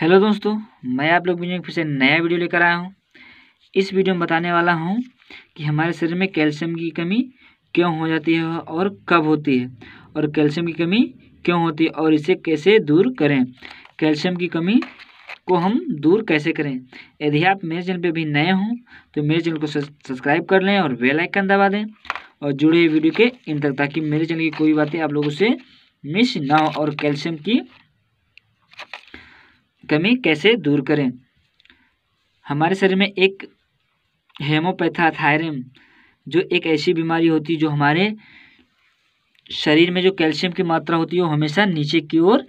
hello दोस्तों मैं आप लोग वीडियो फिर से नया वीडियो लेकर आया हूँ इस वीडियो में बताने वाला हूँ कि हमारे शरीर में कैल्शियम की कमी क्यों हो जाती है और कब होती है और कैल्शियम की कमी क्यों होती है और इसे कैसे दूर करें कैल्शियम की कमी को हम दूर कैसे करें यदि आप मेरे चैनल पर भी नए हों तो मेरे चैनल को सब्सक्राइब कर लें और बेलाइकन दबा दें और जुड़े वीडियो के इन तक ताकि मेरे चैनल की कोई बातें आप लोगों से मिस ना हो और कैल्शियम की कमी कैसे दूर करें हमारे शरीर में एक हेमोपैथा थायरम जो एक ऐसी बीमारी होती है जो हमारे शरीर में जो कैल्शियम की मात्रा होती है वो हमेशा नीचे की ओर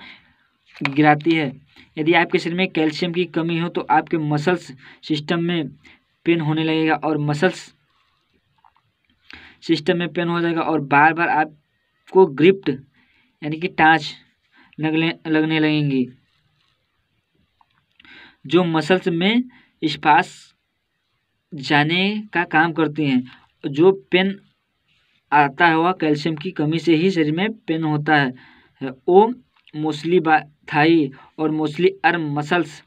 गिराती है यदि आपके शरीर में कैल्शियम की कमी हो तो आपके मसल्स सिस्टम में पेन होने लगेगा और मसल्स सिस्टम में पेन हो जाएगा और बार बार आपको ग्रिप्ट यानी कि टाँच लगने लगने लगेंगी जो मसल्स में स्पास जाने का काम करती हैं जो पेन आता है वह कैल्शियम की कमी से ही शरीर में पेन होता है वो मोस्टली थाई और मोस्टली अर्म मसल्स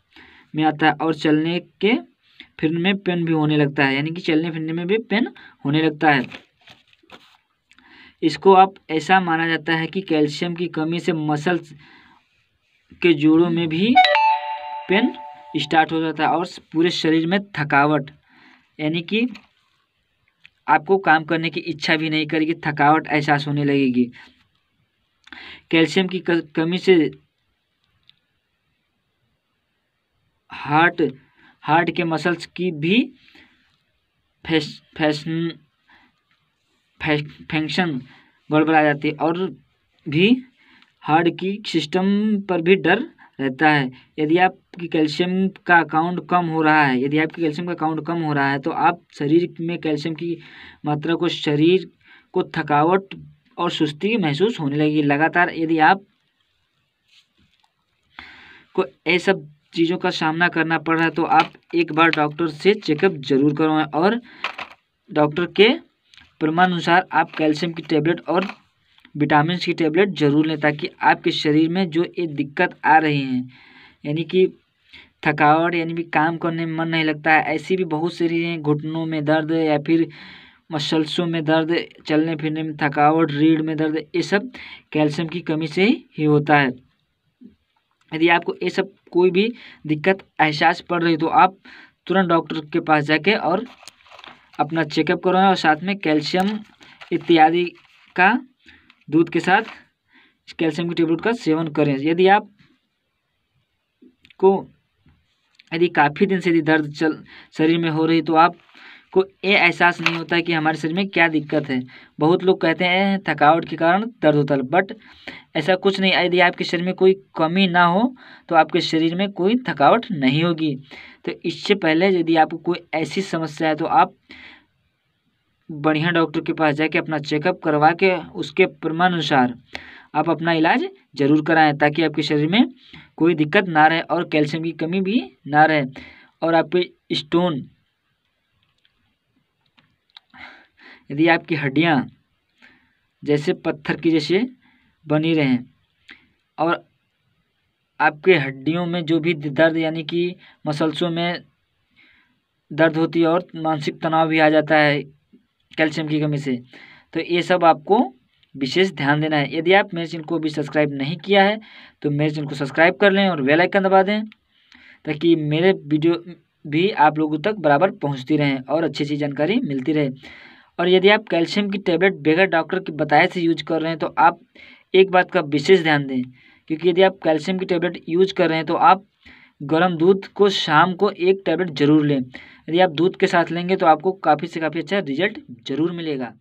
में आता है और चलने के फिरने में पेन भी होने लगता है यानी कि चलने फिरने में भी पेन होने लगता है इसको आप ऐसा माना जाता है कि कैल्शियम की कमी से मसल्स के जोड़ों में भी पेन स्टार्ट हो जाता है और पूरे शरीर में थकावट यानी कि आपको काम करने की इच्छा भी नहीं करेगी थकावट एहसास होने लगेगी कैल्शियम की कमी से हार्ट हार्ट के मसल्स की भी फैस फैशन फैंक्शन गड़बड़ा जाती है और भी हार्ट की सिस्टम पर भी डर रहता है यदि आपकी कैल्शियम का अकाउंट कम हो रहा है यदि आपकी कैल्शियम का अकाउंट कम हो रहा है तो आप शरीर में कैल्शियम की मात्रा को शरीर को थकावट और सुस्ती महसूस होने लगेगी लगातार यदि आप को ये सब चीज़ों का सामना करना पड़ रहा है तो आप एक बार डॉक्टर से चेकअप जरूर करवाएँ और डॉक्टर के प्रमाणानुसार आप कैल्शियम की टेबलेट और विटामिन की टेबलेट ज़रूर लें ताकि आपके शरीर में जो ये दिक्कत आ रही हैं यानी कि थकावट यानी कि काम करने में मन नहीं लगता है ऐसी भी बहुत सारी हैं घुटनों में दर्द या फिर मसल्सों में दर्द चलने फिरने में थकावट रीढ़ में दर्द ये सब कैल्शियम की कमी से ही होता है यदि आपको ये सब कोई भी दिक्कत एहसास पड़ रही तो आप तुरंत डॉक्टर के पास जाके और अपना चेकअप करवाएं और साथ में कैल्शियम इत्यादि का दूध के साथ कैल्शियम की टेबलेट का सेवन करें यदि आप को यदि काफ़ी दिन से यदि दर्द चल शरीर में हो रही तो आप को ये एहसास नहीं होता कि हमारे शरीर में क्या दिक्कत है बहुत लोग कहते हैं थकावट के कारण दर्द होता है बट ऐसा कुछ नहीं यदि आपके शरीर में कोई कमी ना हो तो आपके शरीर में कोई थकावट नहीं होगी तो इससे पहले यदि आपको कोई ऐसी समस्या है तो आप बढ़िया डॉक्टर के पास जाके अपना चेकअप करवा के उसके प्रमाणानुसार आप अपना इलाज जरूर कराएं ताकि आपके शरीर में कोई दिक्कत ना रहे और कैल्शियम की कमी भी ना रहे और आपके स्टोन यदि आपकी हड्डियाँ जैसे पत्थर की जैसे बनी रहें और आपके हड्डियों में जो भी दर्द यानी कि मसल्सों में दर्द होती है और मानसिक तनाव भी आ जाता है कैल्शियम की कमी से तो ये सब आपको विशेष ध्यान देना है यदि आप मेरे चैनल को अभी सब्सक्राइब नहीं किया है तो मेरे चैनल को सब्सक्राइब कर लें और बेल आइकन दबा दें ताकि मेरे वीडियो भी आप लोगों तक बराबर पहुंचती रहें और अच्छी अच्छी जानकारी मिलती रहे और यदि आप कैल्शियम की टेबलेट बगैर डॉक्टर के बताए से यूज कर रहे हैं तो आप एक बात का विशेष ध्यान दें क्योंकि यदि आप कैल्शियम की टेबलेट यूज कर रहे हैं तो आप गर्म दूध को शाम को एक टैबलेट ज़रूर लें यदि आप दूध के साथ लेंगे तो आपको काफ़ी से काफ़ी अच्छा रिजल्ट जरूर मिलेगा